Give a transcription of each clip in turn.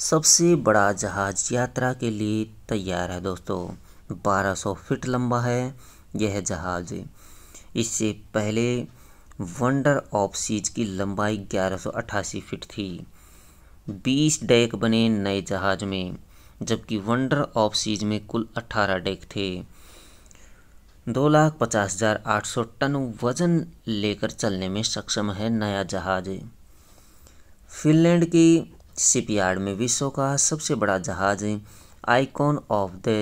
सबसे बड़ा जहाज़ यात्रा के लिए तैयार है दोस्तों 1200 फीट लंबा है यह जहाज़ इससे पहले वंडर ऑफ सीज की लंबाई 1188 फीट थी 20 डेक बने नए जहाज़ में जबकि वंडर ऑफ सीज में कुल 18 डेक थे दो लाख पचास हज़ार आठ सौ टन वजन लेकर चलने में सक्षम है नया जहाज फिनलैंड की शिपयार्ड में विश्व का सबसे बड़ा जहाज आइकॉन ऑफ द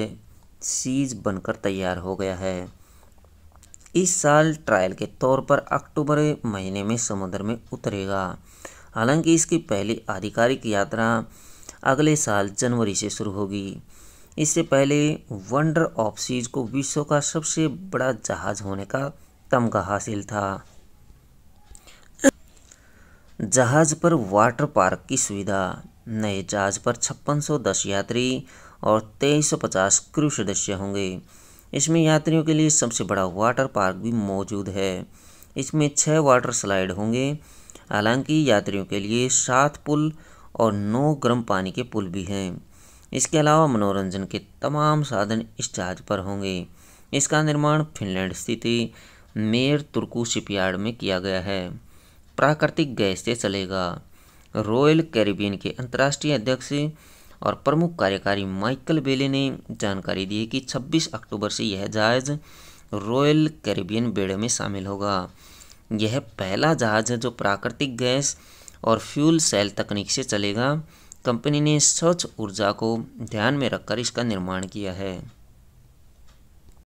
सीज बनकर तैयार हो गया है इस साल ट्रायल के तौर पर अक्टूबर महीने में समुद्र में उतरेगा हालांकि इसकी पहली आधिकारिक यात्रा अगले साल जनवरी से शुरू होगी इससे पहले वंडर ऑफ सीज को विश्व का सबसे बड़ा जहाज होने का तमगा हासिल था जहाज पर वाटर पार्क की सुविधा नए जहाज पर छप्पन यात्री और तेईस सौ पचास क्रू सदस्य होंगे इसमें यात्रियों के लिए सबसे बड़ा वाटर पार्क भी मौजूद है इसमें छः वाटर स्लाइड होंगे हालांकि यात्रियों के लिए सात पुल और नौ गर्म पानी के पुल भी हैं इसके अलावा मनोरंजन के तमाम साधन इस जहाज पर होंगे इसका निर्माण फिनलैंड स्थिति मेयर तुर्कू शिपयार्ड में किया गया है प्राकृतिक गैस से चलेगा रॉयल कैरिबियन के अंतर्राष्ट्रीय अध्यक्ष और प्रमुख कार्यकारी माइकल बेले ने जानकारी दी कि 26 अक्टूबर से यह जहाज़ रॉयल कैरिबियन बेड़े में शामिल होगा यह पहला जहाज़ है जो प्राकृतिक गैस और फ्यूल सेल तकनीक से चलेगा कंपनी ने स्वच्छ ऊर्जा को ध्यान में रखकर इसका निर्माण किया है